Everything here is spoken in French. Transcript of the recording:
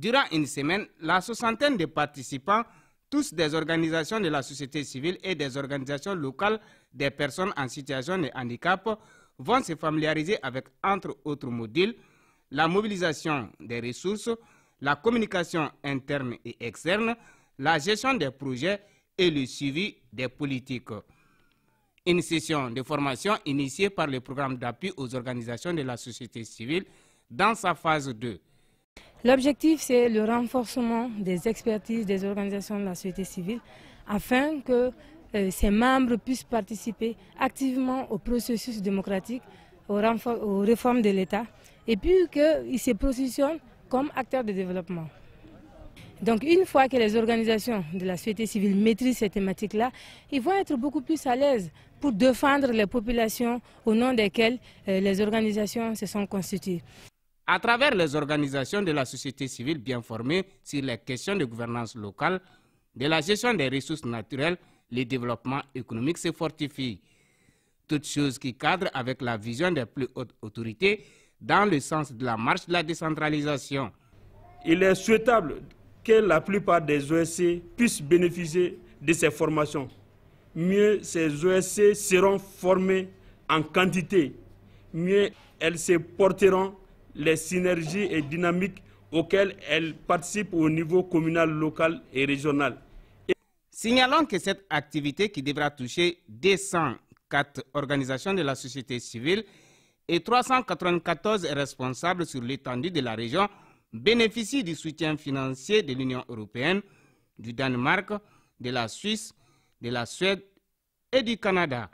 Durant une semaine, la soixantaine de participants, tous des organisations de la société civile et des organisations locales des personnes en situation de handicap, vont se familiariser avec, entre autres modules, la mobilisation des ressources, la communication interne et externe, la gestion des projets et le suivi des politiques. Une session de formation initiée par le programme d'appui aux organisations de la société civile dans sa phase 2. L'objectif, c'est le renforcement des expertises des organisations de la société civile afin que ses euh, ces membres puissent participer activement au processus démocratique, aux, réformes de l'État, et puis qu'ils se positionnent comme acteurs de développement. Donc une fois que les organisations de la société civile maîtrisent ces thématiques-là, ils vont être beaucoup plus à l'aise pour défendre les populations au nom desquelles euh, les organisations se sont constituées à travers les organisations de la société civile bien formées sur les questions de gouvernance locale, de la gestion des ressources naturelles, le développement économique se fortifie. Toute chose qui cadre avec la vision des plus hautes autorités dans le sens de la marche de la décentralisation. Il est souhaitable que la plupart des OSC puissent bénéficier de ces formations. Mieux ces OSC seront formées en quantité, mieux elles se porteront les synergies et dynamiques auxquelles elle participe au niveau communal, local et régional. Signalons que cette activité qui devra toucher 204 organisations de la société civile et 394 responsables sur l'étendue de la région bénéficie du soutien financier de l'Union européenne, du Danemark, de la Suisse, de la Suède et du Canada.